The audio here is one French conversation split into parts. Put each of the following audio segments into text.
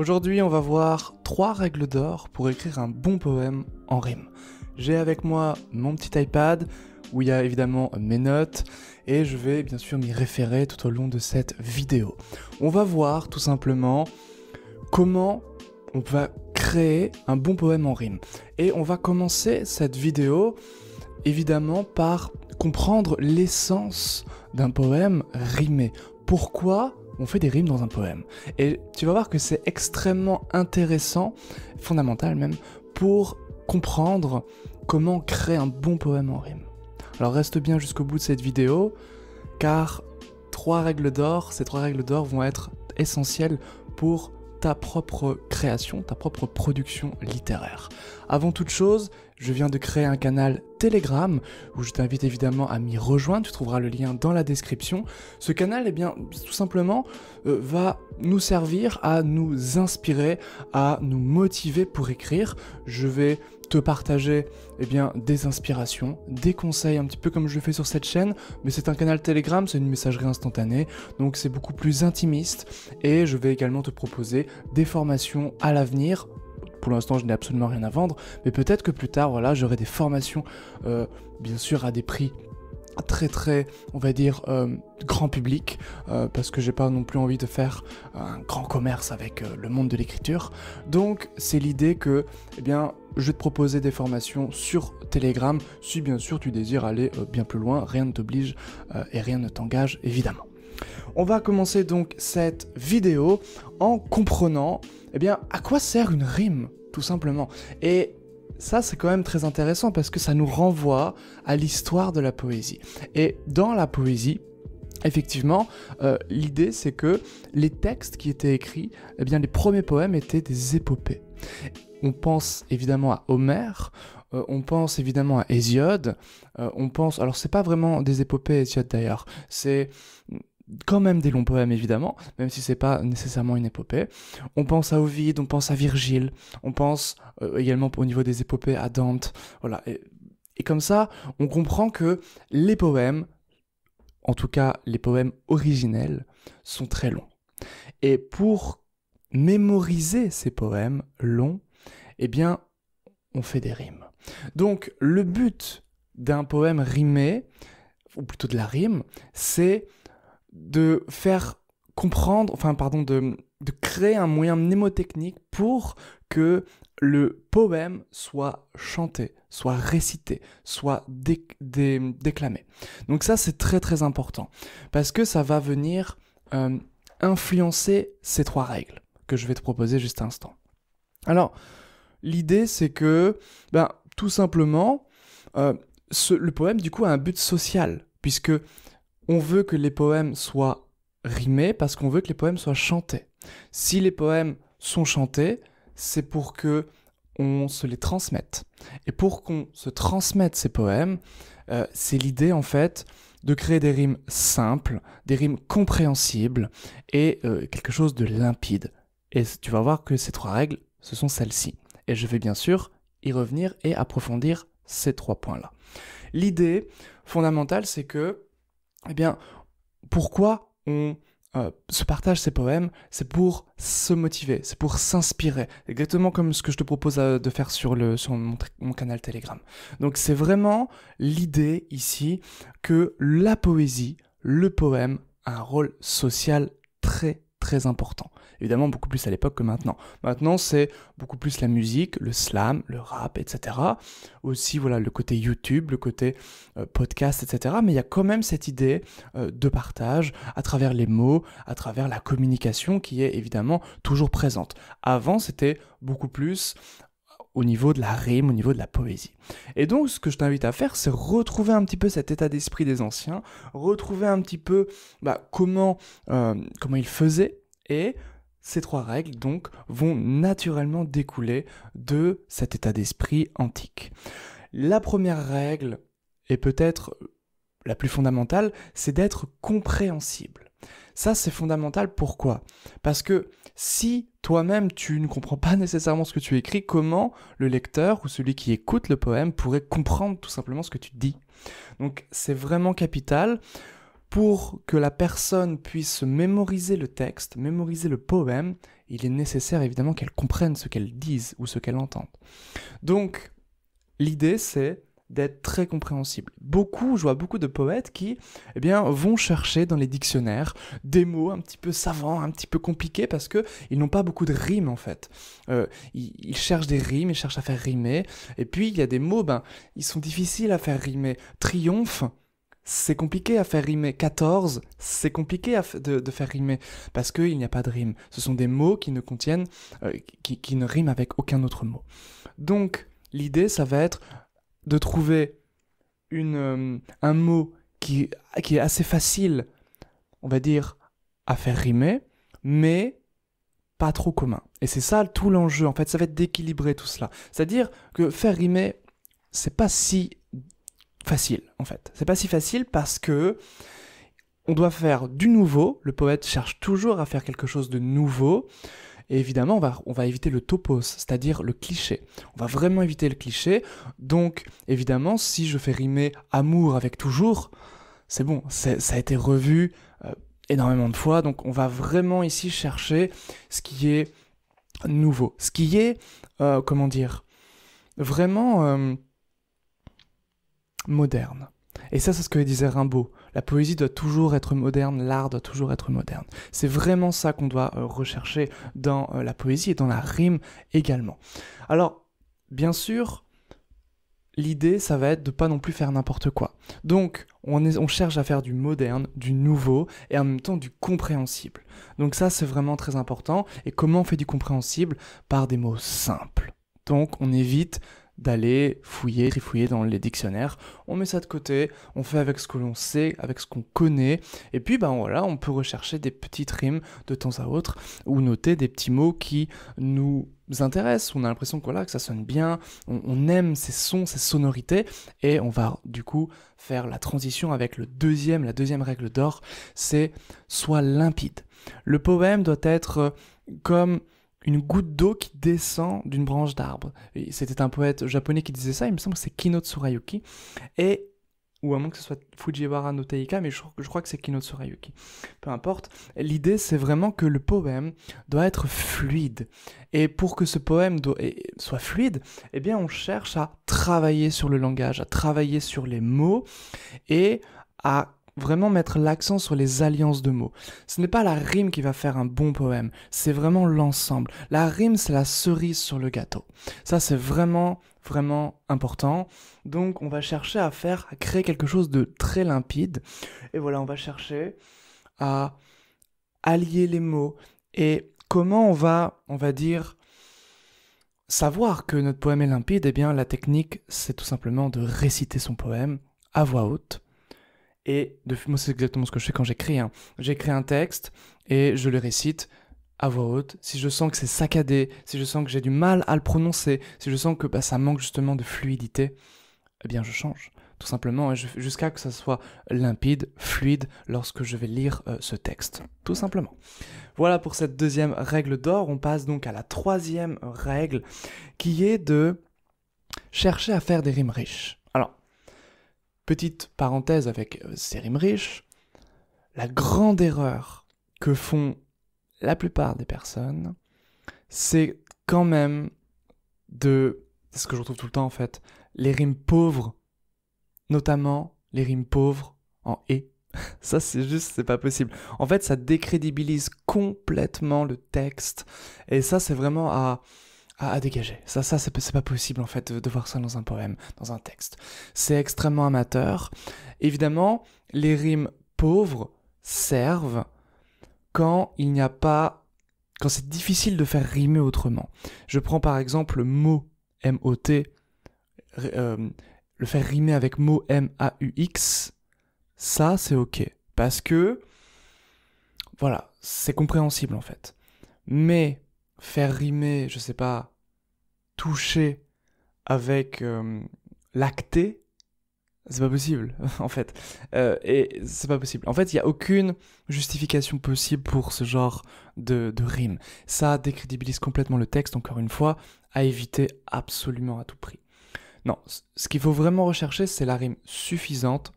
Aujourd'hui, on va voir trois règles d'or pour écrire un bon poème en rime. J'ai avec moi mon petit iPad où il y a évidemment mes notes et je vais bien sûr m'y référer tout au long de cette vidéo. On va voir tout simplement comment on va créer un bon poème en rime. Et on va commencer cette vidéo évidemment par comprendre l'essence d'un poème rimé. Pourquoi on fait des rimes dans un poème. Et tu vas voir que c'est extrêmement intéressant, fondamental même, pour comprendre comment créer un bon poème en rime. Alors reste bien jusqu'au bout de cette vidéo, car trois règles d'or, ces trois règles d'or vont être essentielles pour ta propre création, ta propre production littéraire. Avant toute chose, je viens de créer un canal Telegram où je t'invite évidemment à m'y rejoindre, tu trouveras le lien dans la description. Ce canal, eh bien, tout simplement, euh, va nous servir à nous inspirer, à nous motiver pour écrire. Je vais te partager eh bien, des inspirations, des conseils, un petit peu comme je le fais sur cette chaîne, mais c'est un canal Telegram, c'est une messagerie instantanée, donc c'est beaucoup plus intimiste, et je vais également te proposer des formations à l'avenir pour l'instant, je n'ai absolument rien à vendre, mais peut-être que plus tard, voilà, j'aurai des formations, euh, bien sûr, à des prix très très on va dire euh, grand public euh, parce que j'ai pas non plus envie de faire un grand commerce avec le monde de l'écriture donc c'est l'idée que eh bien je vais te proposer des formations sur Telegram si bien sûr tu désires aller bien plus loin rien ne t'oblige et rien ne t'engage évidemment on va commencer donc cette vidéo en comprenant eh bien, à quoi sert une rime, tout simplement. Et ça, c'est quand même très intéressant parce que ça nous renvoie à l'histoire de la poésie. Et dans la poésie, Effectivement, euh, l'idée c'est que les textes qui étaient écrits, eh bien les premiers poèmes étaient des épopées. On pense évidemment à Homère, euh, on pense évidemment à Hésiode, euh, on pense, alors c'est pas vraiment des épopées Hésiode d'ailleurs, c'est quand même des longs poèmes évidemment, même si c'est pas nécessairement une épopée. On pense à Ovide, on pense à Virgile, on pense euh, également au niveau des épopées à Dante. Voilà. Et, et comme ça, on comprend que les poèmes, en tout cas les poèmes originels, sont très longs. Et pour mémoriser ces poèmes longs, eh bien, on fait des rimes. Donc, le but d'un poème rimé, ou plutôt de la rime, c'est de faire comprendre, enfin pardon, de, créer un moyen mnémotechnique pour que le poème soit chanté, soit récité, soit déclamé. Donc ça c'est très très important, parce que ça va venir euh, influencer ces trois règles que je vais te proposer juste un instant. Alors, l'idée c'est que, ben, tout simplement, euh, le poème du coup a un but social, puisque on veut que les poèmes soient rimés parce qu'on veut que les poèmes soient chantés. Si les poèmes sont chantés, c'est pour que on se les transmette. Et pour qu'on se transmette ces poèmes, euh, c'est l'idée en fait de créer des rimes simples, des rimes compréhensibles et euh, quelque chose de limpide. Et tu vas voir que ces trois règles, ce sont celles-ci. Et je vais bien sûr y revenir et approfondir ces trois points-là. L'idée fondamentale, c'est que eh bien, pourquoi on euh, se partage ces poèmes C'est pour se motiver, c'est pour s'inspirer, exactement comme ce que je te propose euh, de faire sur, mon canal Telegram. Donc c'est vraiment l'idée ici que la poésie, le poème, a un rôle social très très important évidemment beaucoup plus à l'époque que maintenant. Maintenant, c'est beaucoup plus la musique, le slam, le rap, etc. Aussi, voilà, le côté YouTube, le côté euh, podcast, etc. Mais il y a quand même cette idée euh, de partage à travers les mots, à travers la communication qui est évidemment toujours présente. Avant, c'était beaucoup plus euh, au niveau de la rime, au niveau de la poésie. Et donc ce que je t'invite à faire, c'est retrouver un petit peu cet état d'esprit des anciens, retrouver un petit peu bah, comment, comment ils faisaient et ces trois règles, donc, vont naturellement découler de cet état d'esprit antique. La première règle, et peut-être la plus fondamentale, c'est d'être compréhensible. Ça, c'est fondamental. Pourquoi Parce que si toi-même tu ne comprends pas nécessairement ce que tu écris, comment le lecteur ou celui qui écoute le poème pourrait comprendre tout simplement ce que tu dis Donc, c'est vraiment capital pour que la personne puisse mémoriser le texte, mémoriser le poème, il est nécessaire évidemment qu'elle comprenne ce qu'elle dise ou ce qu'elle entend. Donc, l'idée c'est d'être très compréhensible. Beaucoup, je vois beaucoup de poètes qui, eh bien, vont chercher dans les dictionnaires des mots un petit peu savants, un petit peu compliqués, parce qu'ils n'ont pas beaucoup de rimes en fait. Euh, ils, cherchent des rimes, ils cherchent à faire rimer, et puis il y a des mots, ben, ils sont difficiles à faire rimer. Triomphe, c'est compliqué à faire rimer. 14, c'est compliqué de, de, faire rimer parce qu'il n'y a pas de rime. Ce sont des mots qui ne contiennent, euh, qui, qui ne riment avec aucun autre mot. Donc, l'idée, ça va être de trouver une, euh, un mot qui, qui, est assez facile, on va dire, à faire rimer, mais pas trop commun. Et c'est ça tout l'enjeu, en fait, ça va être d'équilibrer tout cela. C'est-à-dire que faire rimer, c'est pas si facile, en fait. C'est pas si facile parce que on doit faire du nouveau. Le poète cherche toujours à faire quelque chose de nouveau. Et évidemment, on va, on va éviter le topos, c'est-à-dire le cliché. On va vraiment éviter le cliché. Donc, évidemment, si je fais rimer amour avec toujours, c'est bon, ça a été revu euh, énormément de fois. Donc, on va vraiment ici chercher ce qui est nouveau, ce qui est, euh, comment dire, vraiment... Euh, moderne. Et ça, c'est ce que disait Rimbaud. La poésie doit toujours être moderne, l'art doit toujours être moderne. C'est vraiment ça qu'on doit euh, rechercher dans euh, la poésie et dans la rime également. Alors, bien sûr, l'idée, ça va être de pas non plus faire n'importe quoi. Donc, on, on, cherche à faire du moderne, du nouveau et en même temps du compréhensible. Donc ça, c'est vraiment très important. Et comment on fait du compréhensible Par des mots simples. Donc, on évite d'aller fouiller, trifouiller dans les dictionnaires. On met ça de côté, on fait avec ce que l'on sait, avec ce qu'on connaît, et puis ben voilà, on peut rechercher des petites rimes de temps à autre, ou noter des petits mots qui nous intéressent, on a l'impression que, que ça sonne bien, on, aime ces sons, ces sonorités, et on va du coup faire la transition avec le deuxième, la deuxième règle d'or, c'est soit limpide. Le poème doit être comme une goutte d'eau qui descend d'une branche d'arbre. C'était un poète japonais qui disait ça, il me semble que c'est Kino Tsurayuki, et, ou à moins que ce soit Fujiwara no Teika, mais je, crois que c'est Kino Tsurayuki. Peu importe, l'idée c'est vraiment que le poème doit être fluide. Et pour que ce poème soit fluide, eh bien on cherche à travailler sur le langage, à travailler sur les mots, et à vraiment mettre l'accent sur les alliances de mots. Ce n'est pas la rime qui va faire un bon poème, c'est vraiment l'ensemble. La rime, c'est la cerise sur le gâteau. Ça, c'est vraiment, vraiment important. Donc, on va chercher à faire, à créer quelque chose de très limpide. Et voilà, on va chercher à allier les mots. Et comment on va, on va dire, savoir que notre poème est limpide Eh bien, la technique, c'est tout simplement de réciter son poème à voix haute et moi, c'est exactement ce que je fais quand j'écris. Hein. J'écris un texte et je le récite à voix haute, si je sens que c'est saccadé, si je sens que j'ai du mal à le prononcer, si je sens que bah, ça manque justement de fluidité, eh bien je change, tout simplement, hein, jusqu'à que ça soit limpide, fluide lorsque je vais lire euh, ce texte, tout simplement. Voilà pour cette deuxième règle d'or, on passe donc à la troisième règle qui est de chercher à faire des rimes riches. Petite parenthèse avec euh, rimes riches, la grande erreur que font la plupart des personnes, c'est quand même de, c'est ce que je retrouve tout le temps en fait, les rimes pauvres, notamment les rimes pauvres en et. Ça, c'est juste, c'est pas possible. En fait, ça décrédibilise complètement le texte. Et ça, c'est vraiment à, à, à dégager. Ça, ça c'est pas possible en fait de, voir ça dans un poème, dans un texte. C'est extrêmement amateur. Évidemment, les rimes pauvres servent quand il n'y a pas. quand c'est difficile de faire rimer autrement. Je prends par exemple le mot, M-O-T, euh, le faire rimer avec mot M-A-U-X, ça c'est ok. Parce que, voilà, c'est compréhensible en fait. Mais faire rimer, je sais pas, toucher avec euh, lacté, c'est pas possible, en fait. Euh, et c'est pas possible. En fait, il n'y a aucune justification possible pour ce genre de, de rime. Ça décrédibilise complètement le texte, encore une fois, à éviter absolument à tout prix. Non, ce qu'il faut vraiment rechercher, c'est la rime suffisante,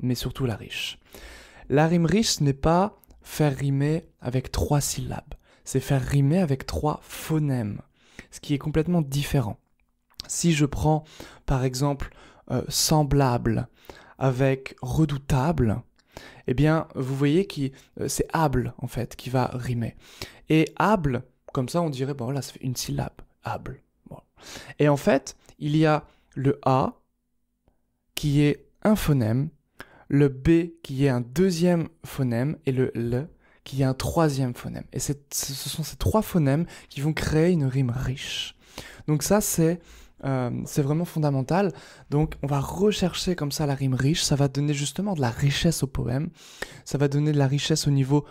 mais surtout la riche. La rime riche, n'est pas faire rimer avec trois syllabes c'est faire rimer avec trois phonèmes, ce qui est complètement différent. Si je prends par exemple euh, semblable avec redoutable, eh bien vous voyez que euh, c'est able en fait qui va rimer. Et able, comme ça on dirait, bon voilà, ça une syllabe, able. Et en fait, il y a le A qui est un phonème, le B qui est un deuxième phonème et le L qu'il y a un troisième phonème. Et ce sont ces trois phonèmes qui vont créer une rime riche. Donc ça, euh, c'est vraiment fondamental. Donc on va rechercher comme ça la rime riche. Ça va donner justement de la richesse au poème. Ça va donner de la richesse au niveau...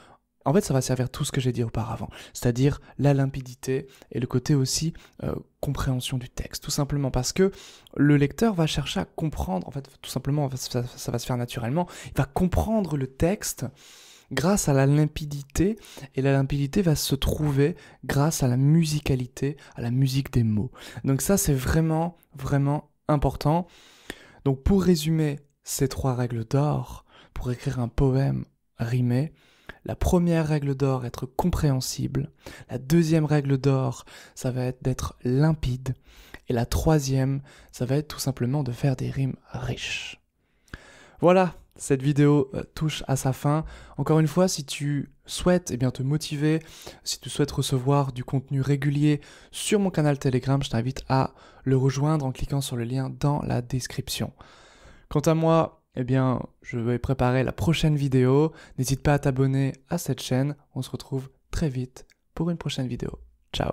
En fait, ça va servir tout ce que j'ai dit auparavant, c'est-à-dire la limpidité et le côté aussi euh, compréhension du texte, tout simplement parce que le lecteur va chercher à comprendre, en fait, tout simplement, ça va se faire naturellement, il va comprendre le texte grâce à la limpidité, et la limpidité va se trouver grâce à la musicalité, à la musique des mots. Donc ça, c'est vraiment, vraiment important. Donc pour résumer ces trois règles d'or, pour écrire un poème rimé, la première règle d'or, être compréhensible. La deuxième règle d'or, ça va être d'être limpide. Et la troisième, ça va être tout simplement de faire des rimes riches. Voilà, cette vidéo euh, touche à sa fin. Encore une fois, si tu souhaites eh bien, te motiver, si tu souhaites recevoir du contenu régulier sur mon canal Telegram, je t'invite à le rejoindre en cliquant sur le lien dans la description. Quant à moi, eh bien, je vais préparer la prochaine vidéo. N'hésite pas à t'abonner à cette chaîne. On se retrouve très vite pour une prochaine vidéo. Ciao